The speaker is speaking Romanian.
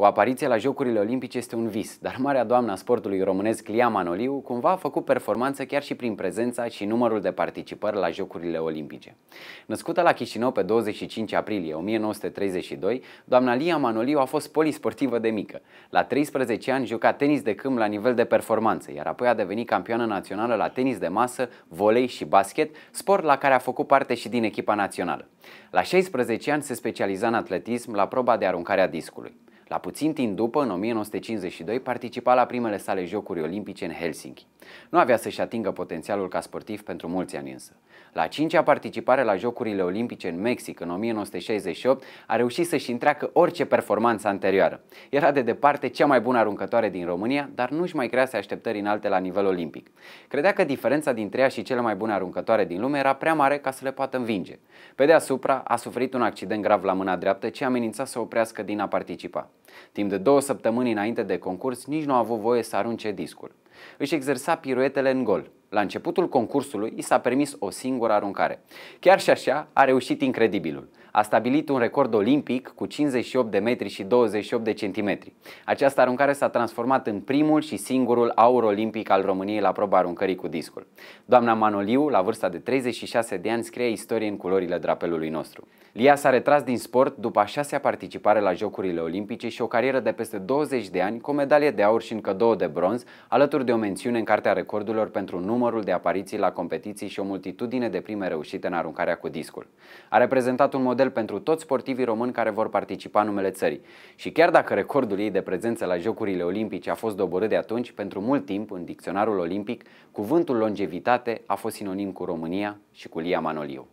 O apariție la Jocurile Olimpice este un vis, dar marea doamnă a sportului românesc Lia Manoliu cumva a făcut performanță chiar și prin prezența și numărul de participări la Jocurile Olimpice. Născută la Chișinău pe 25 aprilie 1932, doamna Lia Manoliu a fost polisportivă de mică. La 13 ani juca tenis de câmp la nivel de performanță, iar apoi a devenit campioană națională la tenis de masă, volei și basket, sport la care a făcut parte și din echipa națională. La 16 ani se specializa în atletism la proba de aruncare a discului. La puțin timp după, în 1952, participa la primele sale Jocuri Olimpice în Helsinki. Nu avea să-și atingă potențialul ca sportiv pentru mulți ani însă. La cincea participare la Jocurile Olimpice în Mexic în 1968 a reușit să-și întreacă orice performanță anterioară. Era de departe cea mai bună aruncătoare din România, dar nu-și mai crease așteptări înalte la nivel olimpic. Credea că diferența dintre ea și cele mai bune aruncătoare din lume era prea mare ca să le poată învinge. Pe deasupra, a suferit un accident grav la mâna dreaptă ce amenința să oprească din a participa. Timp de două săptămâni înainte de concurs, nici nu a avut voie să arunce discul. Își exersa piruetele în gol. La începutul concursului i s-a permis o singură aruncare. Chiar și așa a reușit incredibilul a stabilit un record olimpic cu 58 de metri și 28 de centimetri. Această aruncare s-a transformat în primul și singurul aur olimpic al României la proba aruncării cu discul. Doamna Manoliu, la vârsta de 36 de ani, scrie istorie în culorile drapelului nostru. Lia s-a retras din sport după a șasea participare la Jocurile Olimpice și o carieră de peste 20 de ani cu o medalie de aur și încă două de bronz, alături de o mențiune în Cartea Recordurilor pentru numărul de apariții la competiții și o multitudine de prime reușite în aruncarea cu discul. A reprezentat un model fel pentru toți sportivii români care vor participa numele țării. Și chiar dacă recordul ei de prezență la Jocurile Olimpice a fost doborât de atunci, pentru mult timp, în dicționarul olimpic, cuvântul longevitate a fost sinonim cu România și cu Lia Manoliu.